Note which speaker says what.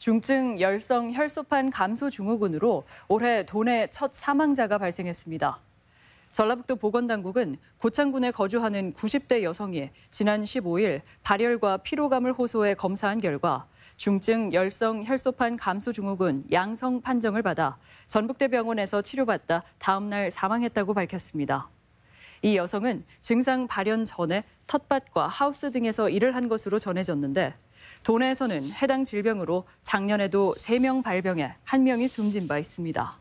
Speaker 1: 중증 열성 혈소판 감소 증후군으로 올해 도내 첫 사망자가 발생했습니다. 전라북도 보건당국은 고창군에 거주하는 90대 여성이 지난 15일 발열과 피로감을 호소해 검사한 결과 중증 열성 혈소판 감소 증후군 양성 판정을 받아 전북대병원에서 치료받다 다음 날 사망했다고 밝혔습니다. 이 여성은 증상 발현 전에 텃밭과 하우스 등에서 일을 한 것으로 전해졌는데 도내에서는 해당 질병으로 작년에도 3명 발병해 1명이 숨진 바 있습니다.